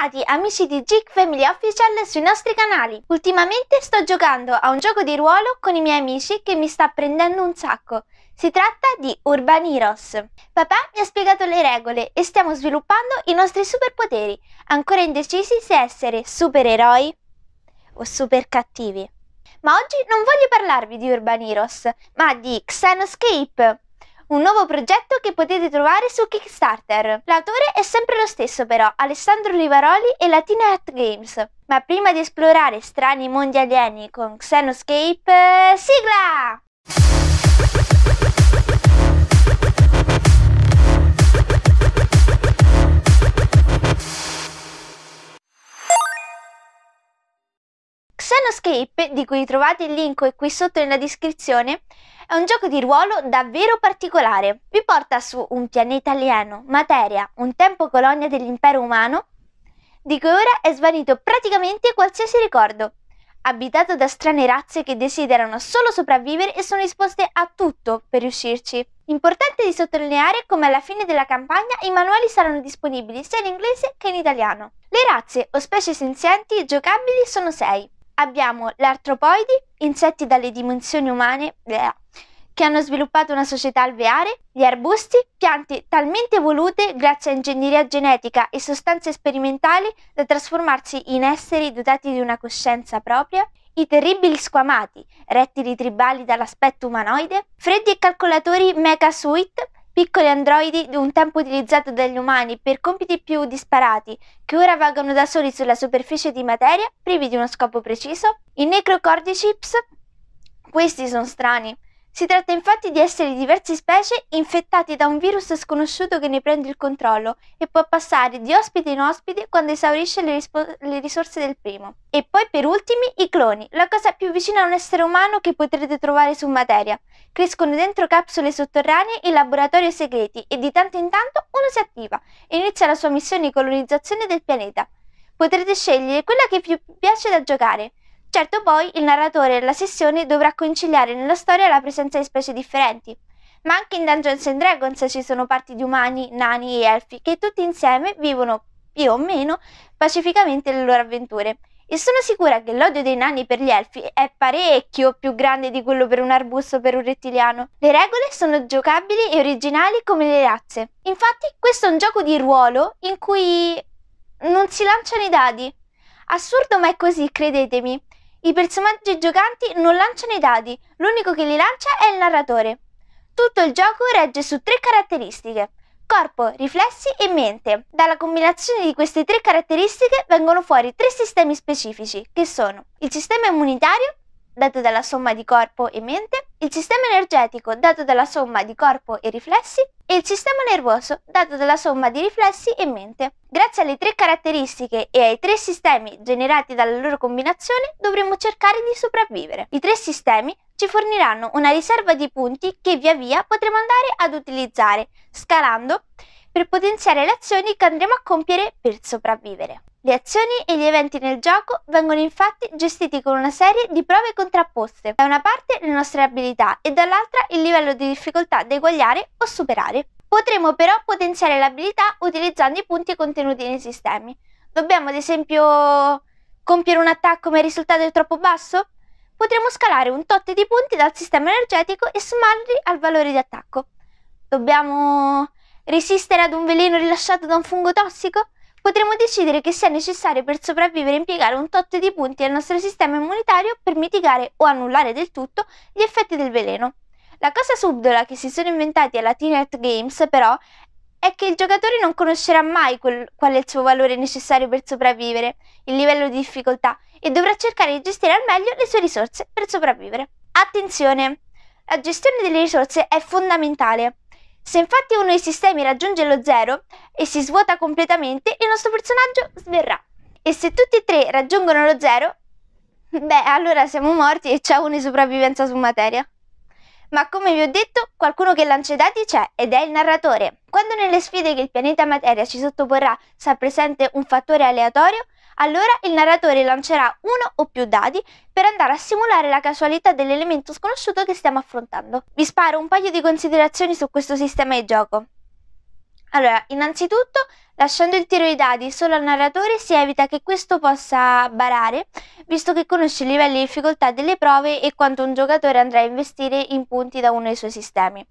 bentornati amici di Geek Family Official sui nostri canali. Ultimamente sto giocando a un gioco di ruolo con i miei amici che mi sta prendendo un sacco. Si tratta di Urban Heroes. Papà mi ha spiegato le regole e stiamo sviluppando i nostri superpoteri, ancora indecisi se essere supereroi o super cattivi. Ma oggi non voglio parlarvi di Urban Heroes, ma di Xenoscape, un nuovo progetto che potete trovare su Kickstarter. L'autore è sempre lo stesso però, Alessandro Rivaroli e Latina Hat Games. Ma prima di esplorare strani mondi alieni con Xenoscape, sigla! Runescape, di cui trovate il link qui sotto nella descrizione, è un gioco di ruolo davvero particolare. Vi porta su un pianeta alieno, materia, un tempo colonia dell'impero umano, di cui ora è svanito praticamente qualsiasi ricordo, abitato da strane razze che desiderano solo sopravvivere e sono disposte a tutto per riuscirci. Importante di sottolineare come alla fine della campagna i manuali saranno disponibili sia in inglese che in italiano. Le razze o specie senzienti giocabili sono 6 abbiamo l'artropoidi, insetti dalle dimensioni umane che hanno sviluppato una società alveare, gli arbusti, piante talmente evolute grazie a ingegneria genetica e sostanze sperimentali da trasformarsi in esseri dotati di una coscienza propria, i terribili squamati, rettili tribali dall'aspetto umanoide, freddi e calcolatori mega suite piccoli androidi un tempo utilizzati dagli umani per compiti più disparati, che ora vagano da soli sulla superficie di materia privi di uno scopo preciso. I necrocordyceps, questi sono strani, si tratta infatti di esseri di diverse specie infettati da un virus sconosciuto che ne prende il controllo e può passare di ospite in ospite quando esaurisce le, rispo- le risorse del primo. E poi per ultimi i cloni, la cosa più vicina a un essere umano che potrete trovare su materia. Crescono dentro capsule sotterranee e laboratori segreti e di tanto in tanto uno si attiva e inizia la sua missione di colonizzazione del pianeta. Potrete scegliere quella che più piace da giocare, Certo poi il narratore e la sessione dovrà conciliare nella storia la presenza di specie differenti, ma anche in Dungeons and Dragons ci sono parti di umani, nani e elfi che tutti insieme vivono più o meno pacificamente le loro avventure. E sono sicura che l'odio dei nani per gli elfi è parecchio più grande di quello per un arbusto o per un rettiliano. Le regole sono giocabili e originali come le razze. Infatti, questo è un gioco di ruolo in cui non si lanciano i dadi. Assurdo ma è così, credetemi. I personaggi giocanti non lanciano i dadi, l'unico che li lancia è il narratore. Tutto il gioco regge su tre caratteristiche, corpo, riflessi e mente. Dalla combinazione di queste tre caratteristiche vengono fuori tre sistemi specifici, che sono il sistema immunitario, dato dalla somma di corpo e mente, il sistema energetico dato dalla somma di corpo e riflessi e il sistema nervoso dato dalla somma di riflessi e mente. Grazie alle tre caratteristiche e ai tre sistemi generati dalla loro combinazione dovremo cercare di sopravvivere. I tre sistemi ci forniranno una riserva di punti che via via potremo andare ad utilizzare scalando per potenziare le azioni che andremo a compiere per sopravvivere. Le azioni e gli eventi nel gioco vengono infatti gestiti con una serie di prove contrapposte, da una parte le nostre abilità e dall'altra il livello di difficoltà da eguagliare o superare. Potremo però potenziare l'abilità utilizzando i punti contenuti nei sistemi. Dobbiamo ad esempio compiere un attacco ma il risultato è troppo basso? Potremo scalare un tot di punti dal sistema energetico e sommarli al valore di attacco. Dobbiamo Resistere ad un veleno rilasciato da un fungo tossico? Potremmo decidere che sia necessario per sopravvivere impiegare un tot di punti al nostro sistema immunitario per mitigare o annullare del tutto gli effetti del veleno. La cosa subdola che si sono inventati alla T-Net Games, però, è che il giocatore non conoscerà mai quel, qual è il suo valore necessario per sopravvivere, il livello di difficoltà, e dovrà cercare di gestire al meglio le sue risorse per sopravvivere. Attenzione! La gestione delle risorse è fondamentale. Se infatti uno dei sistemi raggiunge lo zero e si svuota completamente, il nostro personaggio sverrà. E se tutti e tre raggiungono lo zero, beh, allora siamo morti e c'è uno in sopravvivenza su materia. Ma come vi ho detto, qualcuno che lancia i dati c'è ed è il narratore. Quando nelle sfide che il pianeta materia ci sottoporrà sarà presente un fattore aleatorio, allora il narratore lancerà uno o più dadi per andare a simulare la casualità dell'elemento sconosciuto che stiamo affrontando. Vi sparo un paio di considerazioni su questo sistema di gioco. Allora, innanzitutto, lasciando il tiro ai dadi solo al narratore si evita che questo possa barare, visto che conosce i livelli di difficoltà delle prove e quanto un giocatore andrà a investire in punti da uno dei suoi sistemi.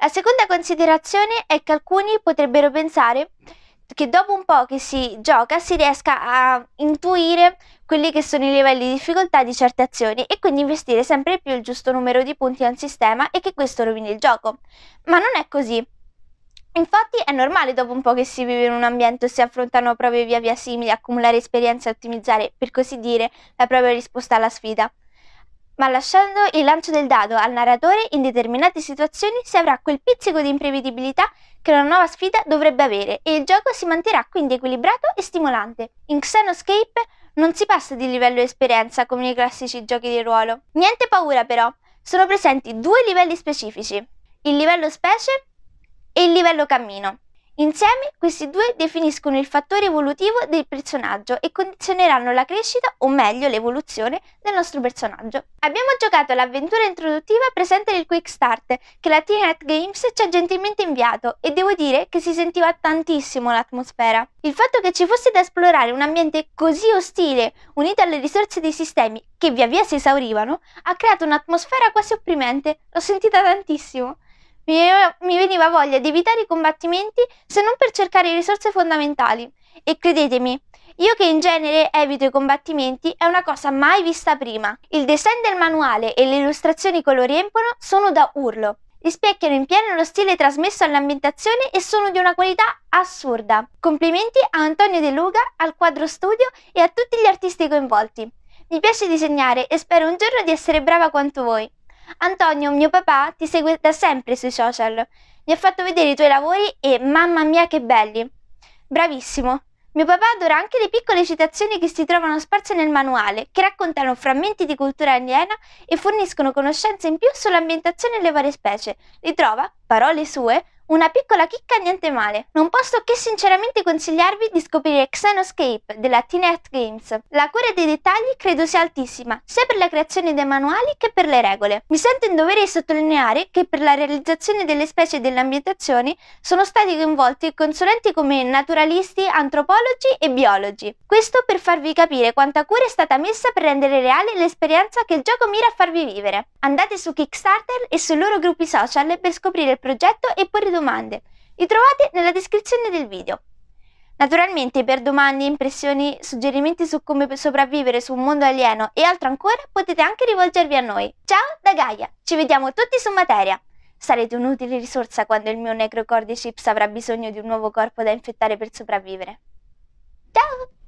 La seconda considerazione è che alcuni potrebbero pensare che dopo un po' che si gioca si riesca a intuire quelli che sono i livelli di difficoltà di certe azioni e quindi investire sempre più il giusto numero di punti a un sistema e che questo rovini il gioco. Ma non è così. Infatti è normale dopo un po' che si vive in un ambiente e si affrontano prove via via simili, accumulare esperienza e ottimizzare, per così dire, la propria risposta alla sfida. Ma lasciando il lancio del dado al narratore, in determinate situazioni si avrà quel pizzico di imprevedibilità che una nuova sfida dovrebbe avere e il gioco si manterrà quindi equilibrato e stimolante. In Xenoscape non si passa di livello esperienza come nei classici giochi di ruolo. Niente paura però, sono presenti due livelli specifici, il livello specie e il livello cammino. Insieme questi due definiscono il fattore evolutivo del personaggio e condizioneranno la crescita, o meglio l'evoluzione, del nostro personaggio. Abbiamo giocato l'avventura introduttiva presente nel Quick Start che la Teen net Games ci ha gentilmente inviato e devo dire che si sentiva tantissimo l'atmosfera. Il fatto che ci fosse da esplorare un ambiente così ostile, unito alle risorse dei sistemi che via via si esaurivano, ha creato un'atmosfera quasi opprimente, l'ho sentita tantissimo mi veniva voglia di evitare i combattimenti se non per cercare risorse fondamentali. E credetemi, io che in genere evito i combattimenti è una cosa mai vista prima. Il design del manuale e le illustrazioni che lo riempiono sono da urlo. Rispecchiano in pieno lo stile trasmesso all'ambientazione e sono di una qualità assurda. Complimenti a Antonio De Luca, al quadro studio e a tutti gli artisti coinvolti. Mi piace disegnare e spero un giorno di essere brava quanto voi. Antonio, mio papà, ti segue da sempre sui social. Mi ha fatto vedere i tuoi lavori e mamma mia che belli. Bravissimo. Mio papà adora anche le piccole citazioni che si trovano sparse nel manuale, che raccontano frammenti di cultura aliena e forniscono conoscenze in più sull'ambientazione e le varie specie. Ritrova, parole sue, una piccola chicca niente male. Non posso che sinceramente consigliarvi di scoprire Xenoscape della T-Net Games. La cura dei dettagli credo sia altissima, sia per la creazione dei manuali che per le regole. Mi sento in dovere di sottolineare che per la realizzazione delle specie e delle ambientazioni sono stati coinvolti consulenti come naturalisti, antropologi e biologi. Questo per farvi capire quanta cura è stata messa per rendere reale l'esperienza che il gioco mira a farvi vivere. Andate su Kickstarter e sui loro gruppi social per scoprire il progetto e poi ridurre domande, li trovate nella descrizione del video. Naturalmente per domande, impressioni, suggerimenti su come sopravvivere su un mondo alieno e altro ancora potete anche rivolgervi a noi. Ciao da Gaia, ci vediamo tutti su Materia! Sarete un'utile risorsa quando il mio Necrocordyceps avrà bisogno di un nuovo corpo da infettare per sopravvivere. Ciao!